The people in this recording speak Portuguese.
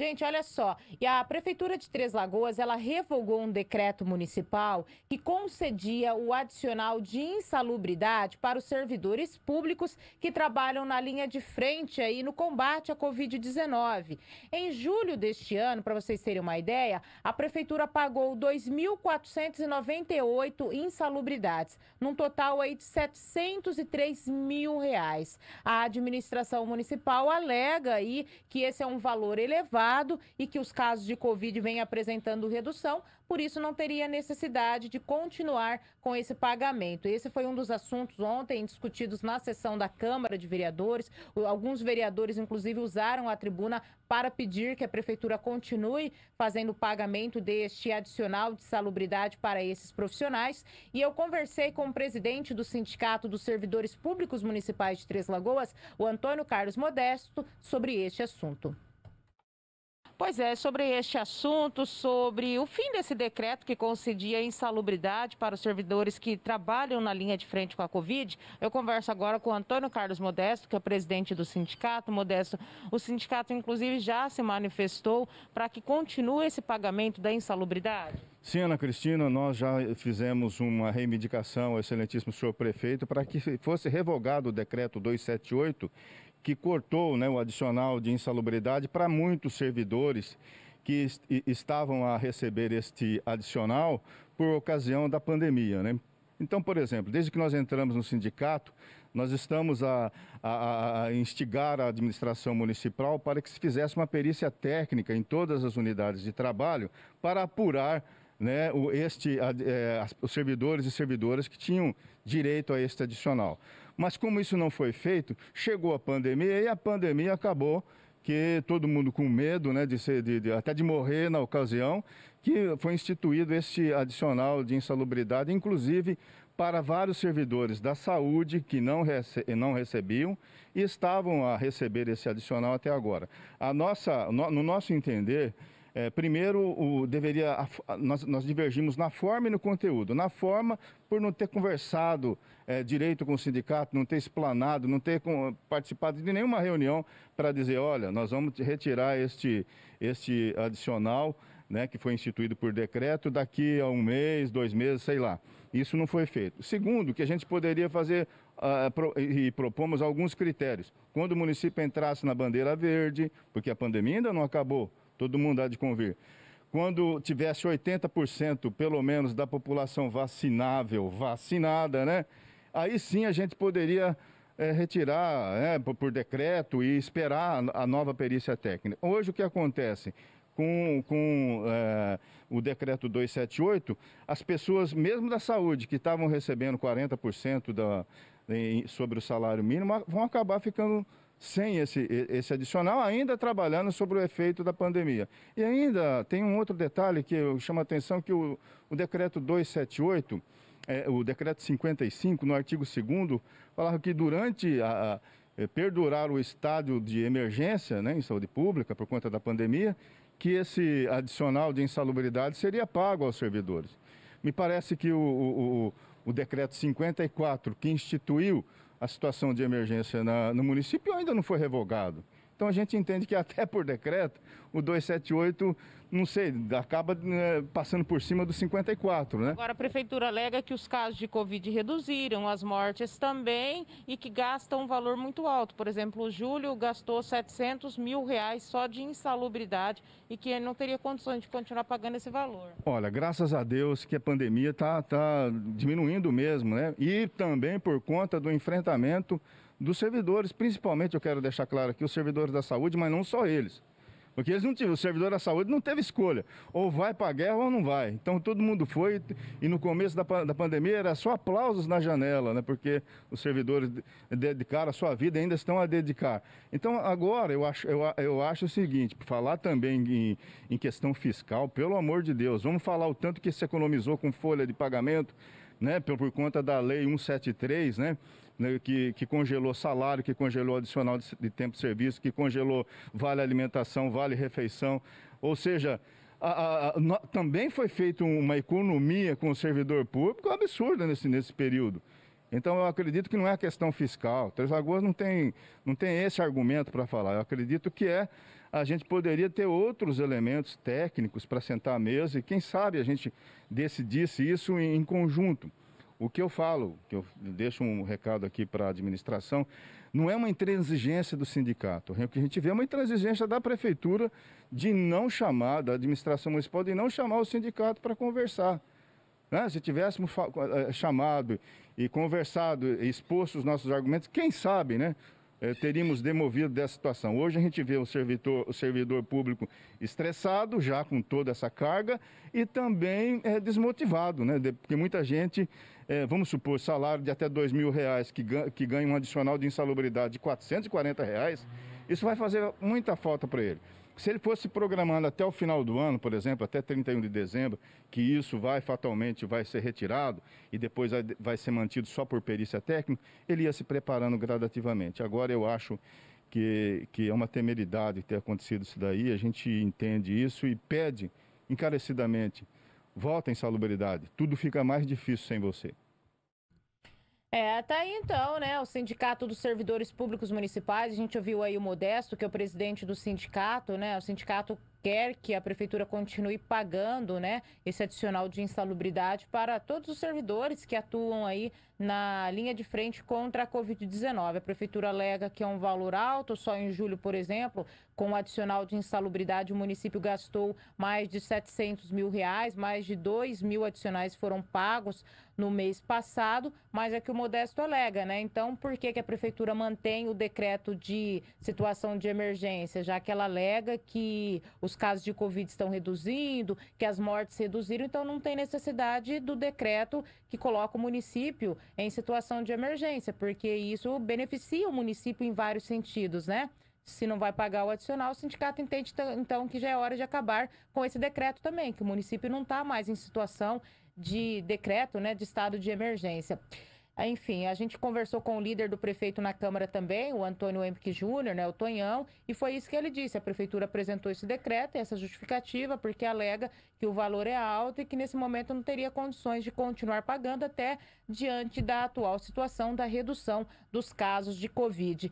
Gente, olha só. E a Prefeitura de Três Lagoas, ela revogou um decreto municipal que concedia o adicional de insalubridade para os servidores públicos que trabalham na linha de frente aí no combate à Covid-19. Em julho deste ano, para vocês terem uma ideia, a Prefeitura pagou 2.498 insalubridades, num total aí de 703 mil reais. A administração municipal alega aí que esse é um valor elevado Estado e que os casos de Covid vêm apresentando redução, por isso não teria necessidade de continuar com esse pagamento. Esse foi um dos assuntos ontem discutidos na sessão da Câmara de Vereadores. Alguns vereadores, inclusive, usaram a tribuna para pedir que a Prefeitura continue fazendo o pagamento deste adicional de salubridade para esses profissionais. E eu conversei com o presidente do Sindicato dos Servidores Públicos Municipais de Três Lagoas, o Antônio Carlos Modesto, sobre este assunto. Pois é, sobre este assunto, sobre o fim desse decreto que concedia insalubridade para os servidores que trabalham na linha de frente com a Covid, eu converso agora com o Antônio Carlos Modesto, que é presidente do sindicato. Modesto, o sindicato, inclusive, já se manifestou para que continue esse pagamento da insalubridade? Sim, Ana Cristina, nós já fizemos uma reivindicação ao excelentíssimo senhor prefeito para que fosse revogado o decreto 278 que cortou né, o adicional de insalubridade para muitos servidores que est estavam a receber este adicional por ocasião da pandemia. Né? Então, por exemplo, desde que nós entramos no sindicato, nós estamos a, a, a, instigar a administração municipal para que se fizesse uma perícia técnica em todas as unidades de trabalho para apurar né, o, este, a, é, os servidores e servidoras que tinham direito a este adicional. Mas como isso não foi feito, chegou a pandemia e a pandemia acabou que todo mundo com medo, né, de ser, de, de, até de morrer na ocasião, que foi instituído este adicional de insalubridade, inclusive para vários servidores da saúde que não, rece não recebiam e estavam a receber esse adicional até agora. A nossa, no, no nosso entender, é, primeiro, o, deveria, nós, nós, divergimos na forma e no conteúdo. Na forma, por não ter conversado é, direito com o sindicato, não ter explanado, não ter com, participado de nenhuma reunião para dizer, olha, nós vamos retirar este, este adicional né, que foi instituído por decreto daqui a um mês, dois meses, sei lá. Isso não foi feito. Segundo, que a gente poderia fazer uh, pro, e propomos alguns critérios. Quando o município entrasse na bandeira verde, porque a pandemia ainda não acabou, Todo mundo há de convir. Quando tivesse 80% pelo menos da população vacinável, vacinada, né? Aí sim a gente poderia é, retirar né, por, por, decreto e esperar a, a nova perícia técnica. Hoje o que acontece? Com, com é, o decreto 278, as pessoas, mesmo da saúde, que estavam recebendo 40% da, em, sobre o salário mínimo, vão acabar ficando sem esse, esse adicional, ainda trabalhando sobre o efeito da pandemia. E ainda tem um outro detalhe que chama a atenção, que o, o decreto 278, é, o decreto 55, no artigo 2 falava que durante a, a é, perdurar o estado de emergência né, em saúde pública por conta da pandemia, que esse adicional de insalubridade seria pago aos servidores. Me parece que o, o, o decreto 54, que instituiu a situação de emergência na, no município ainda não foi revogado. Então a gente entende que até por decreto o 278, não sei, acaba né, passando por cima do 54, né? Agora a prefeitura alega que os casos de Covid reduziram, as mortes também e que gastam um valor muito alto. Por exemplo, o Júlio gastou 700 mil reais só de insalubridade e que ele não teria condições de continuar pagando esse valor. Olha, graças a Deus que a pandemia está tá diminuindo mesmo, né? E também por conta do enfrentamento dos servidores, principalmente eu quero deixar claro aqui, os servidores da saúde, mas não só eles. Porque eles não tiveram, o servidor da saúde não teve escolha. Ou vai para a guerra ou não vai. Então todo mundo foi, e no começo da, da pandemia era só aplausos na janela, né? Porque os servidores dedicaram a sua vida e ainda estão a dedicar. Então agora eu acho, eu, eu acho o seguinte, falar também em, em questão fiscal, pelo amor de Deus, vamos falar o tanto que se economizou com folha de pagamento, né? Por, por conta da lei 173, né? né, que, que congelou salário, que congelou adicional de, de tempo de serviço, que congelou vale alimentação, vale refeição. Ou seja, a, a, a, também foi feita uma economia com o servidor público absurda nesse, nesse período. Então eu acredito que não é questão fiscal. Três Lagoas não tem, não tem esse argumento para falar. Eu acredito que é a gente poderia ter outros elementos técnicos para sentar à mesa e quem sabe a gente decidisse isso em, em conjunto. O que eu falo, que eu deixo um recado aqui para a administração, não é uma intransigência do sindicato. O que a gente vê é uma intransigência da prefeitura de não chamar, da administração municipal, de não chamar o sindicato para conversar. Né? Se tivéssemos eh, chamado e conversado, exposto os nossos argumentos, quem sabe, né? É, teríamos demovido dessa situação. Hoje a gente vê o servidor, o servidor público estressado, já com toda essa carga, e também é, desmotivado, né? porque muita gente, é, vamos supor, salário de até dois mil reais, que ganha, que ganha um adicional de insalubridade de 440 reais, isso vai fazer muita falta para ele. Se ele fosse programando até o final do ano, por exemplo, até 31 de dezembro, que isso vai fatalmente vai ser retirado e depois vai ser mantido só por perícia técnica, ele ia se preparando gradativamente. Agora eu acho que, que é uma temeridade ter acontecido isso daí, a gente entende isso e pede encarecidamente, volta em salubridade. tudo fica mais difícil sem você. É, tá aí então, né? O Sindicato dos Servidores Públicos Municipais, a gente ouviu aí o Modesto, que é o presidente do sindicato, né? O sindicato quer que a prefeitura continue pagando, né, esse adicional de insalubridade para todos os servidores que atuam aí na linha de frente contra a Covid-19. A prefeitura alega que é um valor alto, só em julho, por exemplo, com o adicional de insalubridade, o município gastou mais de 700 mil reais, mais de 2 mil adicionais foram pagos no mês passado, mas é que o Modesto alega, né? Então, por que, que a prefeitura mantém o decreto de situação de emergência, já que ela alega que os casos de Covid estão reduzindo, que as mortes reduziram, então não tem necessidade do decreto que coloca o município em situação de emergência, porque isso beneficia o município em vários sentidos, né? se não vai pagar o adicional, o sindicato entende então que já é hora de acabar com esse decreto também, que o município não está mais em situação de decreto né, de estado de emergência. Ah, enfim, a gente conversou com o líder do prefeito na Câmara também, o Antônio Emke Júnior, né, o Tonhão, e foi isso que ele disse. A prefeitura apresentou esse decreto, e essa justificativa, porque alega que o valor é alto e que nesse momento não teria condições de continuar pagando até diante da atual situação da redução dos casos de Covid.